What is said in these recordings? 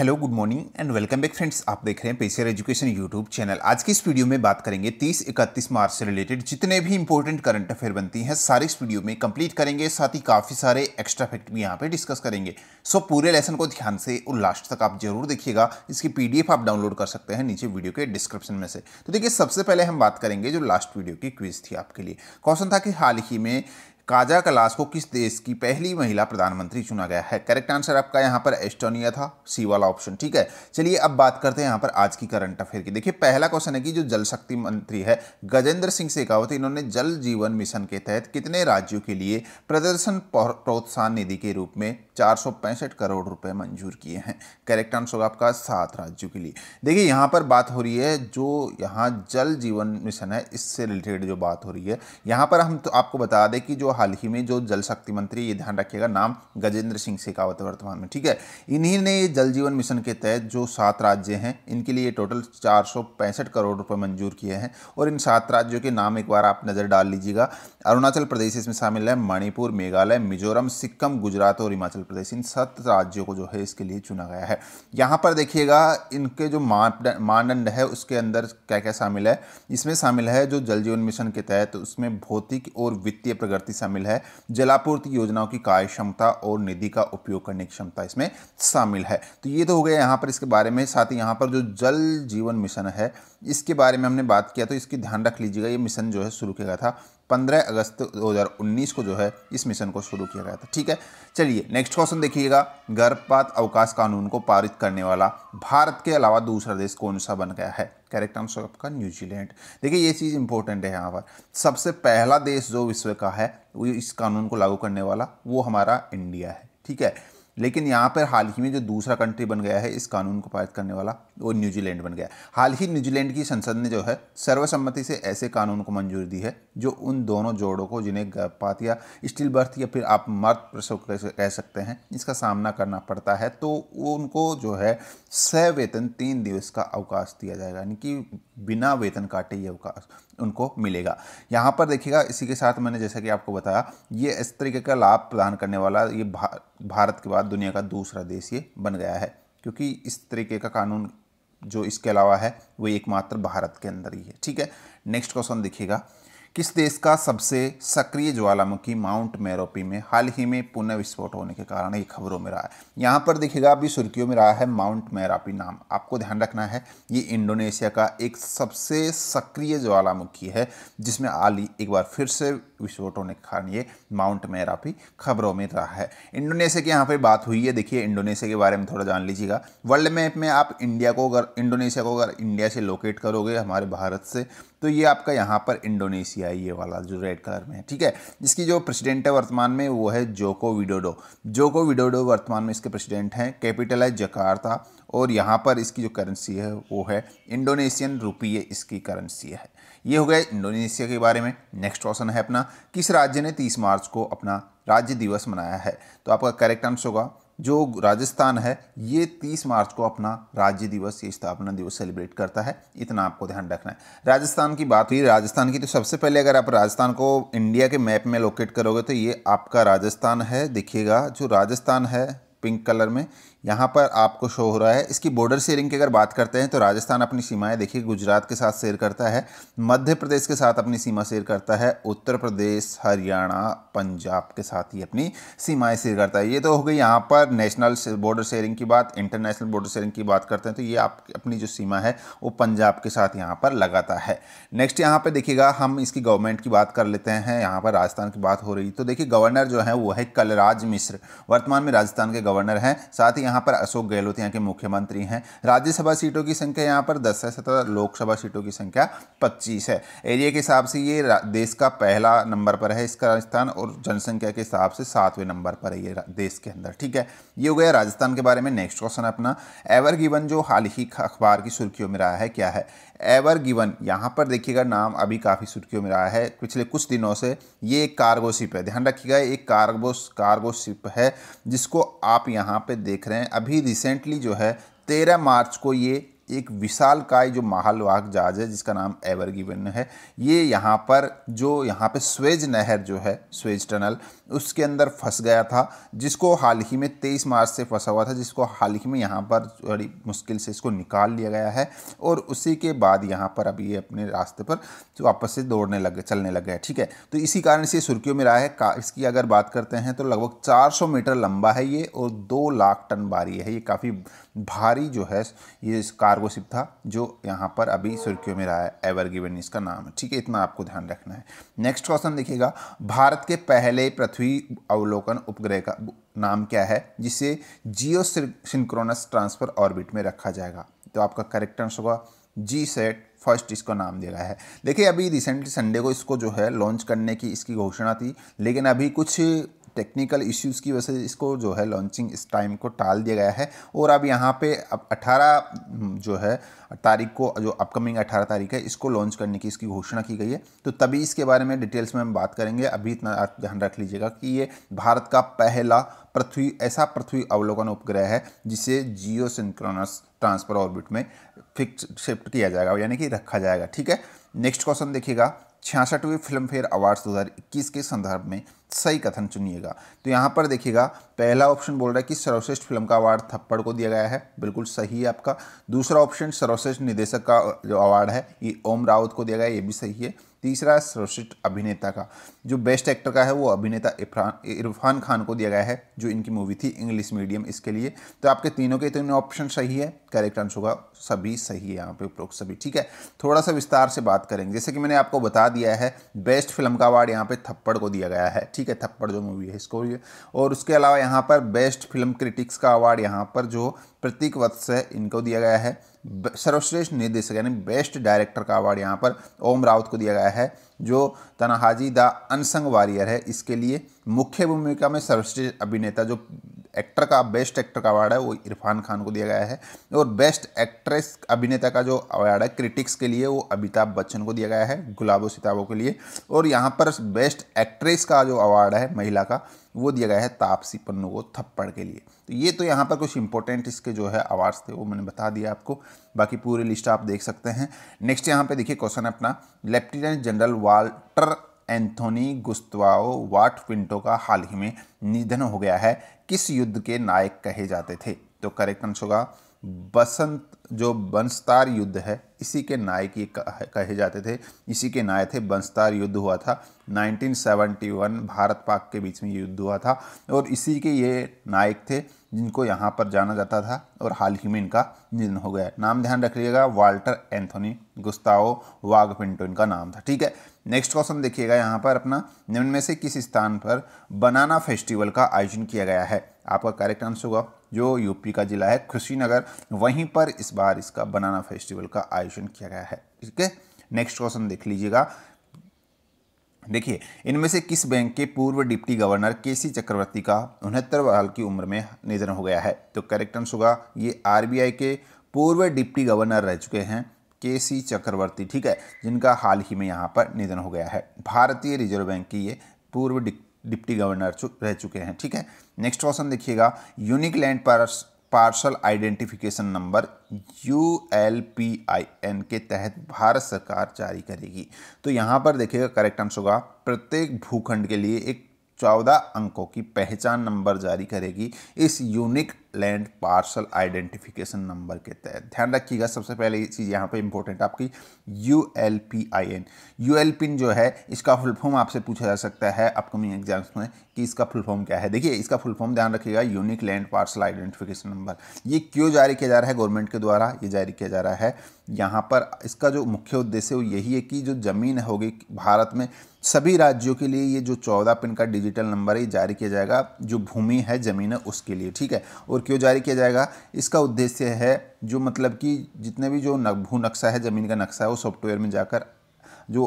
hello good morning and welcome back friends आप देख रहे हैं पेशर एजुकेशन यूट्यूब चैनल आज की इस वीडियो में बात करेंगे 30 इकतीस मार्च से रिलेटेड जितने भी इंपॉर्टेंट करंट अफेयर बनती हैं सारे इस वीडियो में कंप्लीट करेंगे साथ ही काफ़ी सारे एक्स्ट्रा फैक्ट भी यहाँ पे डिस्कस करेंगे सो पूरे लेसन को ध्यान से और लास्ट तक आप जरूर देखिएगा इसकी पी आप डाउनलोड कर सकते हैं नीचे वीडियो के डिस्क्रिप्शन में से तो देखिए सबसे पहले हम बात करेंगे जो लास्ट वीडियो की क्विज थी आपके लिए क्वेश्चन था कि हाल ही में काजा कलास को किस देश की पहली महिला प्रधानमंत्री चुना गया है करेक्ट आंसर आपका यहाँ पर एस्टोनिया था सी वाला ऑप्शन ठीक है चलिए अब बात करते हैं यहाँ पर आज की करंट अफेयर की देखिए पहला क्वेश्चन है कि जो जल शक्ति मंत्री है गजेंद्र सिंह शेखावत इन्होंने जल जीवन मिशन के तहत कितने राज्यों के लिए प्रदर्शन प्रोत्साहन निधि के रूप में चार करोड़ रुपए मंजूर किए हैं करेक्ट आंसर होगा आपका सात राज्यों के लिए देखिए यहाँ पर बात हो रही है जो यहाँ जल जीवन मिशन है इससे रिलेटेड जो बात हो रही है यहाँ पर हम तो आपको बता दें कि जो हाल ही में जो जल शक्ति मंत्री ये ध्यान रखिएगा नाम गजेंद्र सिंह शेखावत वर्तमान में ठीक है इन्हीं ने ये जल जीवन मिशन के तहत जो सात राज्य हैं इनके लिए टोटल चार करोड़ रुपये मंजूर किए हैं और इन सात राज्यों के नाम एक बार आप नज़र डाल लीजिएगा अरुणाचल प्रदेश इसमें शामिल है मणिपुर मेघालय मिजोरम सिक्किम गुजरात और हिमाचल प्रदेश इन सात राज्यों को जो है इसके लिए चुना गया है यहाँ पर देखिएगा इनके जो मानदंड है उसके अंदर क्या क्या शामिल है इसमें शामिल है जो जल जीवन मिशन के तहत तो उसमें भौतिक और वित्तीय प्रगति शामिल है जलापूर्ति योजनाओं की कार्य क्षमता और निधि का उपयोग करने की क्षमता इसमें शामिल है तो ये तो हो गया यहाँ पर इसके बारे में साथ ही यहाँ पर जो जल जीवन मिशन है इसके बारे में हमने बात किया तो इसकी ध्यान रख लीजिएगा ये मिशन जो है शुरू किया गया था पंद्रह अगस्त 2019 को जो है इस मिशन को शुरू किया गया था ठीक है चलिए नेक्स्ट क्वेश्चन देखिएगा गर्भपात अवकाश कानून को पारित करने वाला भारत के अलावा दूसरा देश कौन सा बन गया है करेक्ट आंसर आपका न्यूजीलैंड देखिए ये चीज़ इंपॉर्टेंट है यहाँ पर सबसे पहला देश जो विश्व का है वो इस कानून को लागू करने वाला वो हमारा इंडिया है ठीक है लेकिन यहाँ पर हाल ही में जो दूसरा कंट्री बन गया है इस कानून को पारित करने वाला वो न्यूजीलैंड बन गया हाल ही न्यूजीलैंड की संसद ने जो है सर्वसम्मति से ऐसे कानून को मंजूरी दी है जो उन दोनों जोड़ों को जिन्हें गर्भपात या स्टील बर्थ या फिर आप मर्द प्रसव कह सकते हैं इसका सामना करना पड़ता है तो उनको जो है सवेतन तीन दिवस का अवकाश दिया जाएगा यानी कि बिना वेतन काटे ये अवकाश उनको मिलेगा यहाँ पर देखिएगा इसी के साथ मैंने जैसा कि आपको बताया ये इस तरीके का लाभ प्रदान करने वाला ये भा, भारत के बाद दुनिया का दूसरा देश ये बन गया है क्योंकि इस तरीके का कानून जो इसके अलावा है वो एकमात्र भारत के अंदर ही है ठीक है नेक्स्ट क्वेश्चन देखिएगा किस देश का सबसे सक्रिय ज्वालामुखी माउंट मैरोपी में हाल ही में पुनः विस्फोट होने के कारण ये खबरों में रहा है यहाँ पर देखिएगा अभी सुर्खियों में रहा है माउंट मैरापी नाम आपको ध्यान रखना है ये इंडोनेशिया का एक सबसे सक्रिय ज्वालामुखी है जिसमें आली एक बार फिर से विस्फोटों ने खान ये माउंट मेरा भी खबरों में रहा है इंडोनेशिया की यहाँ पर बात हुई है देखिए इंडोनेशिया के बारे में थोड़ा जान लीजिएगा वर्ल्ड मैप में आप इंडिया को अगर इंडोनेशिया को अगर इंडिया से लोकेट करोगे हमारे भारत से तो ये आपका यहाँ पर इंडोनेशिया ये वाला जो रेड कलर में है ठीक है इसकी जो प्रेसिडेंट है वर्तमान में वो है जोको विडोडो जोको विडोडो वर्तमान में इसके प्रेसिडेंट हैं कैपिटल है जकार्ता और यहाँ पर इसकी जो करेंसी है वो है इंडोनेशियन रुपये इसकी करेंसी है ये हो गया इंडोनेशिया के बारे में नेक्स्ट क्वेश्चन है अपना किस राज्य ने 30 मार्च को अपना राज्य दिवस मनाया है तो आपका करेक्ट आंसर होगा जो राजस्थान है ये 30 मार्च को अपना राज्य दिवस ये स्थापना दिवस सेलिब्रेट करता है इतना आपको ध्यान रखना है राजस्थान की बात हुई राजस्थान की तो सबसे पहले अगर आप राजस्थान को इंडिया के मैप में लोकेट करोगे तो ये आपका राजस्थान है देखिएगा जो राजस्थान है पिंक कलर में यहाँ पर आपको शो हो रहा है इसकी बॉर्डर शेयरिंग की अगर बात करते हैं तो राजस्थान अपनी सीमाएं देखिए गुजरात के साथ शेयर करता है मध्य प्रदेश के साथ अपनी सीमा शेयर करता है उत्तर प्रदेश हरियाणा पंजाब के साथ ही अपनी सीमाएं शेयर करता है ये तो हो गई यहाँ पर नेशनल बॉर्डर शेयरिंग की बात इंटरनेशनल बॉर्डर शेयरिंग की बात करते हैं तो ये आप अपनी जो सीमा है वो पंजाब के साथ यहाँ पर लगाता है नेक्स्ट यहाँ पर देखिएगा हम इसकी गवर्नमेंट की बात कर लेते हैं यहाँ पर राजस्थान की बात हो रही तो देखिए गवर्नर जो है वो है कलराज मिश्र वर्तमान में राजस्थान के गवर्नर हैं साथ ही यहाँ पर अशोक गहलोत यहाँ के मुख्यमंत्री हैं राज्यसभा सीटों की संख्या यहाँ पर दस है तथा लोकसभा सीटों की संख्या पच्चीस है एरिया के हिसाब से ये देश का पहला नंबर पर है इसका राजस्थान और जनसंख्या के हिसाब से सातवें नंबर पर है ये देश के अंदर ठीक है ये हो गया राजस्थान के बारे में नेक्स्ट क्वेश्चन अपना एवर गिवन जो हाल ही अखबार की सुर्खियों में रहा है क्या है एवर गिवन यहाँ पर देखिएगा नाम अभी काफ़ी सुर्खियों में रहा है पिछले कुछ दिनों से ये एक कार्गोशिप है ध्यान रखिएगा एक कार्गो कार्गोशिप है जिसको आप यहाँ पे देख रहे हैं अभी रिसेंटली जो है तेरह मार्च को ये एक विशाल काय जो महालवाहक जहाज है जिसका नाम एवर गिवन है ये यहाँ पर जो यहाँ पे स्वेज नहर जो है स्वेज टनल उसके अंदर फंस गया था जिसको हाल ही में तेईस मार्च से फंसा हुआ था जिसको हाल ही में यहाँ पर बड़ी मुश्किल से इसको निकाल लिया गया है और उसी के बाद यहाँ पर अब ये अपने रास्ते पर वापस से दौड़ने लग गए चलने लग गया ठीक है तो इसी कारण से सुर्खियों में रहा है इसकी अगर बात करते हैं तो लगभग चार मीटर लंबा है ये और दो लाख टन भारी है ये काफ़ी भारी जो है ये कार्गो शिप था जो यहाँ पर अभी सुर्खियों में रहा है एवर गिवन इसका नाम है ठीक है इतना आपको ध्यान रखना है नेक्स्ट क्वेश्चन देखिएगा भारत के पहले पृथ्वी अवलोकन उपग्रह का नाम क्या है जिसे जियो सिंक्रोनस ट्रांसफर ऑर्बिट में रखा जाएगा तो आपका करेक्ट आंसर होगा जी सेट फर्स्ट इसको नाम दे रहा है देखिए अभी रिसेंटली संडे को इसको जो है लॉन्च करने की इसकी घोषणा थी लेकिन अभी कुछ टेक्निकल इश्यूज़ की वजह से इसको जो है लॉन्चिंग इस टाइम को टाल दिया गया है और अब यहाँ पे अब 18 जो है तारीख को जो अपकमिंग 18 तारीख है इसको लॉन्च करने की इसकी घोषणा की गई है तो तभी इसके बारे में डिटेल्स में हम बात करेंगे अभी इतना ध्यान रख लीजिएगा कि ये भारत का पहला पृथ्वी ऐसा पृथ्वी अवलोकन उपग्रह है जिसे जियो सिंक्रोनस ट्रांसफर ऑर्बिट में फिक्स शिफ्ट किया जाएगा यानी कि रखा जाएगा ठीक है नेक्स्ट क्वेश्चन देखिएगा छियासठवीं फिल्म फेयर अवार्ड्स 2021 के संदर्भ में सही कथन चुनिएगा तो यहाँ पर देखिएगा पहला ऑप्शन बोल रहा है कि सर्वश्रेष्ठ फिल्म का अवार्ड थप्पड़ को दिया गया है बिल्कुल सही है आपका दूसरा ऑप्शन सर्वश्रेष्ठ निदेशक का जो अवार्ड है ये ओम रावत को दिया गया है ये भी सही है तीसरा सर्वश्रेष्ठ अभिनेता का जो बेस्ट एक्टर का है वो अभिनेता इरफान खान को दिया गया है जो इनकी मूवी थी इंग्लिश मीडियम इसके लिए तो आपके तीनों के तीनों ऑप्शन सही है करेक्ट आंसर होगा सभी सही है यहाँ पे उपरोक्त सभी ठीक है थोड़ा सा विस्तार से बात करेंगे जैसे कि मैंने आपको बता दिया है बेस्ट फिल्म का अवार्ड यहाँ पे थप्पड़ को दिया गया है ठीक ठीक है थप्पड़ जो मूवी है इसको भी और उसके अलावा यहाँ पर बेस्ट फिल्म क्रिटिक्स का अवार्ड यहाँ पर जो प्रतीक वत्स है इनको दिया गया है सर्वश्रेष्ठ निर्देशक यानी बेस्ट डायरेक्टर का अवार्ड यहाँ पर ओम राउत को दिया गया है जो तनाहाजी द अनसंग वारियर है इसके लिए मुख्य भूमिका में सर्वश्रेष्ठ अभिनेता जो एक्टर का बेस्ट एक्टर का अवार्ड है वो इरफान खान को दिया गया है और बेस्ट एक्ट्रेस अभिनेता का जो अवार्ड है क्रिटिक्स के लिए वो अमिताभ बच्चन को दिया गया है गुलाबो सिताबों के लिए और यहाँ पर बेस्ट एक्ट्रेस का जो अवार्ड है महिला का वो दिया गया है तापसी पन्नू को थप्पड़ के लिए तो ये तो यहाँ पर कुछ इंपॉर्टेंट इसके जो है अवार्ड्स थे वो मैंने बता दिया आपको बाकी पूरी लिस्ट आप देख सकते हैं नेक्स्ट यहाँ पे देखिए क्वेश्चन है अपना लेफ्टिनेंट जनरल वाल्टर एंथोनी गुस्तवाओ वाट पिंटो का हाल ही में निधन हो गया है किस युद्ध के नायक कहे जाते थे तो करेक्ट आंसर होगा बसंत जो बंसतार युद्ध है इसी के नायक ये कहे जाते थे इसी के नायक थे बंसतार युद्ध हुआ था 1971 भारत पाक के बीच में ये युद्ध हुआ था और इसी के ये नायक थे जिनको यहाँ पर जाना जाता था और हाल ही में इनका निधन हो गया नाम ध्यान रख लीजिएगा वाल्टर एंथोनी गुस्ताओ पिंटो इनका नाम था ठीक है नेक्स्ट क्वेश्चन देखिएगा यहाँ पर अपना निम्न में से किस स्थान पर बनाना फेस्टिवल का आयोजन किया गया है आपका करेक्ट आंसर होगा जो यूपी का जिला है खुशीनगर वहीं पर इस बार इसका बनाना फेस्टिवल का आयोजन किया गया है ठीक है नेक्स्ट क्वेश्चन देख लीजिएगा देखिए इनमें से किस बैंक के पूर्व डिप्टी गवर्नर केसी चक्रवर्ती का उनहत्तर साल की उम्र में निधन हो गया है तो करेक्ट आंसर होगा ये आरबीआई के पूर्व डिप्टी गवर्नर रह चुके हैं के सी चक्रवर्ती ठीक है जिनका हाल ही में यहाँ पर निधन हो गया है भारतीय रिजर्व बैंक की ये पूर्व डिप्टी गवर्नर रह चुके हैं ठीक है नेक्स्ट क्वेश्चन देखिएगा यूनिक लैंड पार्स parcel identification number U L P I N के तहत भारत सरकार जारी करेगी तो यहाँ पर देखिएगा करेक्ट आंसर होगा प्रत्येक भूखंड के लिए एक चौदह अंकों की पहचान नंबर जारी करेगी इस unique land parcel identification number के तहत ध्यान रखिएगा सबसे पहले चीज़ यहाँ पे इंपॉर्टेंट आपकी U L P I N U L PIN जो है इसका फुल फॉर्म आपसे पूछा जा सकता है अपकमिंग एग्जाम्स में कि इसका फुल फॉर्म क्या है देखिए इसका फुल फॉर्म ध्यान रखिएगा unique land parcel identification number ये क्यों जारी किया जा रहा है गवर्नमेंट के द्वारा ये जारी किया जा रहा है यहाँ पर इसका जो मुख्य उद्देश्य वो यही है कि जो ज़मीन होगी भारत में सभी राज्यों के लिए ये जो चौदह पिन का डिजिटल नंबर है जारी किया जाएगा जो भूमि है ज़मीन है उसके लिए ठीक है और और क्यों जारी किया जाएगा इसका उद्देश्य है जो मतलब कि जितने भी जो भू नक्शा है ज़मीन का नक्शा है वो सॉफ्टवेयर में जाकर जो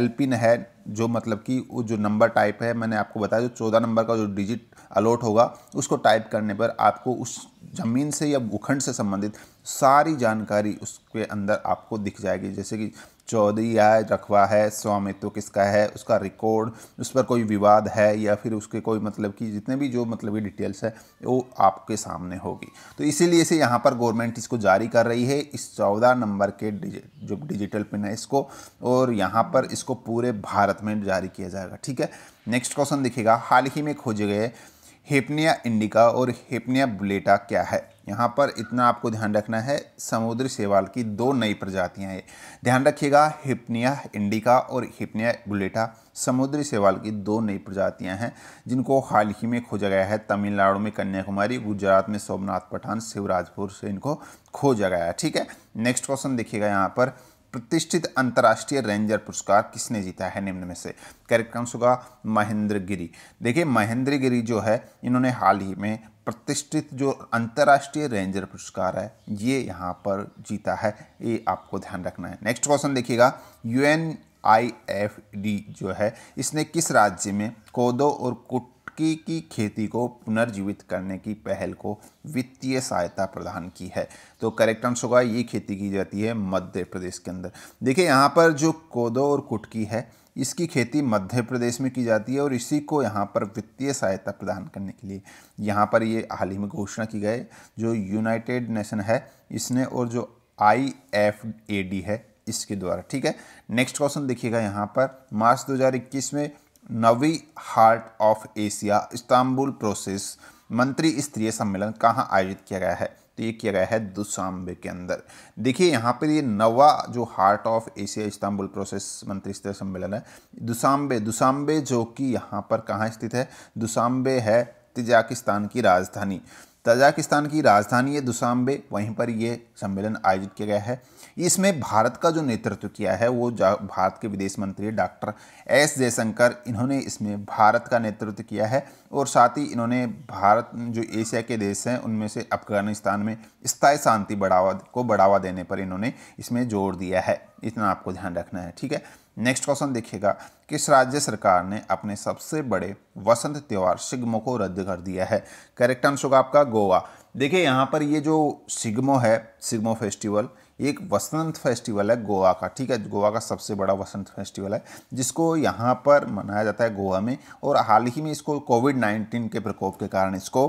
एलपिन है जो मतलब कि वो जो नंबर टाइप है मैंने आपको बताया जो चौदह नंबर का जो डिजिट अलॉट होगा उसको टाइप करने पर आपको उस ज़मीन से या भूखंड से संबंधित सारी जानकारी उसके अंदर आपको दिख जाएगी जैसे कि चौधरी है रखवा है स्वामित्व तो किसका है उसका रिकॉर्ड उस पर कोई विवाद है या फिर उसके कोई मतलब कि जितने भी जो मतलब की डिटेल्स है वो आपके सामने होगी तो इसीलिए से यहाँ पर गवर्नमेंट इसको जारी कर रही है इस चौदह नंबर के डिजि, जो डिजिटल पिन है इसको और यहाँ पर इसको पूरे भारत में जारी किया जाएगा ठीक है नेक्स्ट क्वेश्चन दिखेगा हाल ही में खोजे गए हेपनिया इंडिका और हेपनिया बुलेटा क्या है यहाँ पर इतना आपको ध्यान रखना है समुद्री सेवाल की दो नई प्रजातियाँ हैं ध्यान रखिएगा हिपनिया इंडिका और हिपनिया बुलेटा समुद्री सेवाल की दो नई प्रजातियाँ हैं जिनको हाल ही में खोजा गया है तमिलनाडु में कन्याकुमारी गुजरात में सोमनाथ पठान शिवराजपुर से इनको खोजा गया है ठीक है नेक्स्ट क्वेश्चन देखिएगा यहाँ पर प्रतिष्ठित अंतर्राष्ट्रीय रेंजर पुरस्कार किसने जीता है निम्न में से करेक्ट आंसर होगा महेंद्र गिरी देखिए महेंद्र गिरी जो है इन्होंने हाल ही में प्रतिष्ठित जो अंतर्राष्ट्रीय रेंजर पुरस्कार है ये यहाँ पर जीता है ये आपको ध्यान रखना है नेक्स्ट क्वेश्चन देखिएगा U N I F D जो है इसने किस राज्य में कोदो और कुटकी की खेती को पुनर्जीवित करने की पहल को वित्तीय सहायता प्रदान की है तो करेक्ट आंसर होगा ये खेती की जाती है मध्य प्रदेश के अंदर देखिए यहाँ पर जो कोदो और कुटकी है इसकी खेती मध्य प्रदेश में की जाती है और इसी को यहाँ पर वित्तीय सहायता प्रदान करने के लिए यहाँ पर ये हाल ही में घोषणा की गई जो यूनाइटेड नेशन है इसने और जो आई एफ ए डी है इसके द्वारा ठीक है नेक्स्ट क्वेश्चन देखिएगा यहाँ पर मार्च 2021 में नवी heart of Asia Istanbul process मंत्री स्तरीय सम्मेलन कहाँ आयोजित किया गया है तो ये किया गया है दुशांबे के अंदर देखिए यहाँ पर ये नवा जो heart of Asia Istanbul process मंत्री स्तरीय सम्मेलन है दुशांबे दुशांबे जो कि यहाँ पर कहाँ स्थित है दुशांबे है तजाकिस्तान की राजधानी तजाकिस्तान की राजधानी है दुसांबे वहीं पर ये सम्मेलन आयोजित किया गया है इसमें भारत का जो नेतृत्व किया है वो भारत के विदेश मंत्री डॉक्टर एस जयशंकर इन्होंने इसमें भारत का नेतृत्व किया है और साथ ही इन्होंने भारत जो एशिया के देश हैं उनमें से अफगानिस्तान में स्थायी शांति बढ़ावा को बढ़ावा देने पर इन्होंने इसमें जोर दिया है इतना आपको ध्यान रखना है ठीक है नेक्स्ट क्वेश्चन देखिएगा किस राज्य सरकार ने अपने सबसे बड़े वसंत त्यौहार सिग्मो को रद्द कर दिया है करेक्ट आंसर होगा आपका गोवा देखिए यहाँ पर ये जो सिग्मो है सिग्मो फेस्टिवल एक वसंत फेस्टिवल है गोवा का ठीक है गोवा का सबसे बड़ा वसंत फेस्टिवल है जिसको यहाँ पर मनाया जाता है गोवा में और हाल ही में इसको कोविड नाइन्टीन के प्रकोप के कारण इसको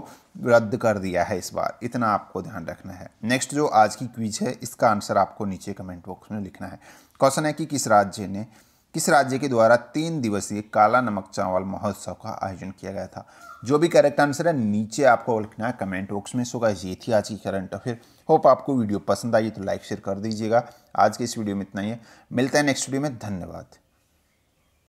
रद्द कर दिया है इस बार इतना आपको ध्यान रखना है नेक्स्ट जो आज की क्विज है इसका आंसर आपको नीचे कमेंट बॉक्स में लिखना है क्वेश्चन है कि किस राज्य ने किस राज्य के द्वारा तीन दिवसीय काला नमक चावल महोत्सव का आयोजन किया गया था जो भी करेक्ट आंसर है नीचे आपको लिखना है कमेंट बॉक्स में सो गाइस ये थी आज की करंट अफेयर होप आपको वीडियो पसंद आई तो लाइक शेयर कर दीजिएगा आज के इस वीडियो में इतना ही है मिलते हैं नेक्स्ट वीडियो में धन्यवाद